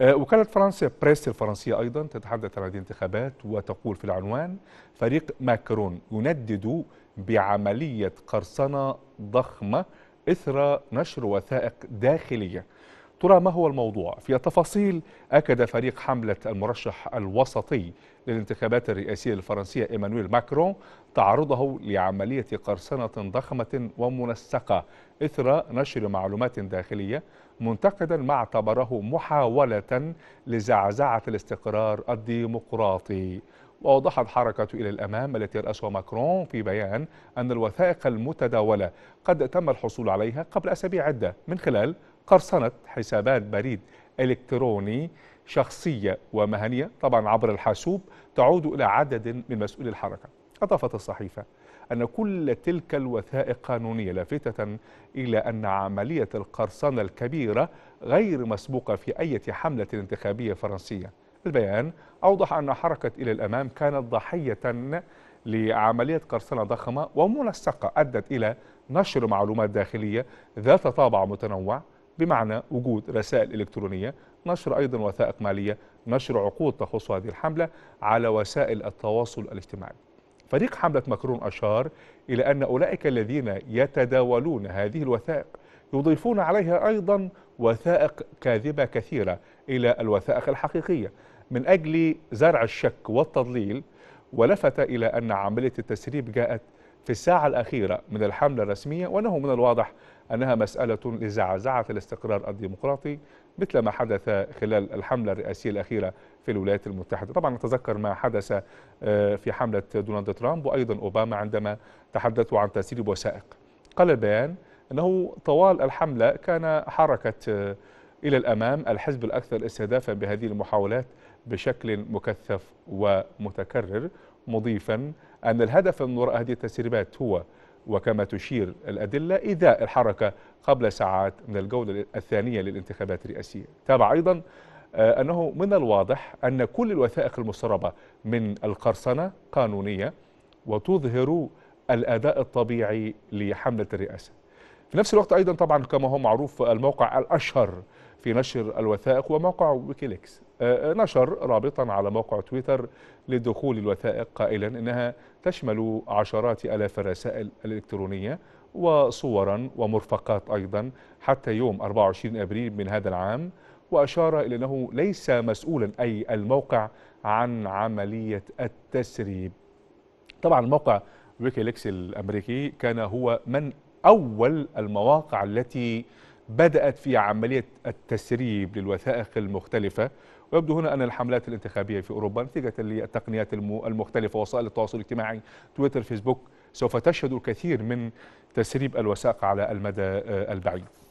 آه، وكالة فرنسا بريس الفرنسية أيضا تتحدث عن هذه الانتخابات وتقول في العنوان فريق ماكرون يندد بعملية قرصنة ضخمة إثر نشر وثائق داخلية ترى ما هو الموضوع؟ في التفاصيل أكد فريق حملة المرشح الوسطي للانتخابات الرئاسية الفرنسية إيمانويل ماكرون تعرضه لعملية قرصنة ضخمة ومنسقة إثر نشر معلومات داخلية منتقدا ما اعتبره محاولة لزعزعة الاستقرار الديمقراطي وأوضحت حركة إلى الأمام التي رأسها ماكرون في بيان أن الوثائق المتداولة قد تم الحصول عليها قبل أسابيع عدة من خلال قرصنة حسابات بريد إلكتروني شخصية ومهنية طبعا عبر الحاسوب تعود إلى عدد من مسؤولي الحركة أضافت الصحيفة أن كل تلك الوثائق قانونية لافتة إلى أن عملية القرصنة الكبيرة غير مسبوقة في أي حملة انتخابية فرنسية البيان أوضح أن حركة إلى الأمام كانت ضحية لعملية قرصنة ضخمة ومنسقة أدت إلى نشر معلومات داخلية ذات طابع متنوع بمعنى وجود رسائل إلكترونية نشر أيضا وثائق مالية نشر عقود تخص هذه الحملة على وسائل التواصل الاجتماعي فريق حملة مكرون أشار إلى أن أولئك الذين يتداولون هذه الوثائق يضيفون عليها أيضا وثائق كاذبة كثيرة إلى الوثائق الحقيقية من أجل زرع الشك والتضليل ولفت إلى أن عملية التسريب جاءت في الساعة الأخيرة من الحملة الرسمية وأنه من الواضح أنها مسألة لزعزعة الاستقرار الديمقراطي مثل ما حدث خلال الحملة الرئاسية الأخيرة في الولايات المتحدة طبعا نتذكر ما حدث آه، في حملة دونالد ترامب وأيضا أوباما عندما تحدثوا عن تسريب وثائق قال البيان أنه طوال الحملة كان حركة آه، إلى الأمام الحزب الأكثر استهدافا بهذه المحاولات بشكل مكثف ومتكرر مضيفا أن الهدف من وراء هذه التسريبات هو وكما تشير الأدلة إيذاء الحركة قبل ساعات من الجولة الثانية للانتخابات الرئاسية تابع أيضا آه، أنه من الواضح أن كل الوثائق المسربة من القرصنة قانونية وتظهر الأداء الطبيعي لحملة الرئاسة في نفس الوقت أيضا طبعا كما هو معروف الموقع الأشهر في نشر الوثائق وموقع ويكيليكس آه، آه، نشر رابطا على موقع تويتر لدخول الوثائق قائلا انها تشمل عشرات الاف الرسائل الالكترونيه وصورا ومرفقات ايضا حتى يوم 24 ابريل من هذا العام واشار الى انه ليس مسؤولا اي الموقع عن عمليه التسريب. طبعا موقع ويكيليكس الامريكي كان هو من اول المواقع التي بدأت في عملية التسريب للوثائق المختلفة ويبدو هنا أن الحملات الانتخابية في أوروبا نتيجة للتقنيات المختلفة وسائل التواصل الاجتماعي تويتر فيسبوك سوف تشهد الكثير من تسريب الوثائق على المدى آه، البعيد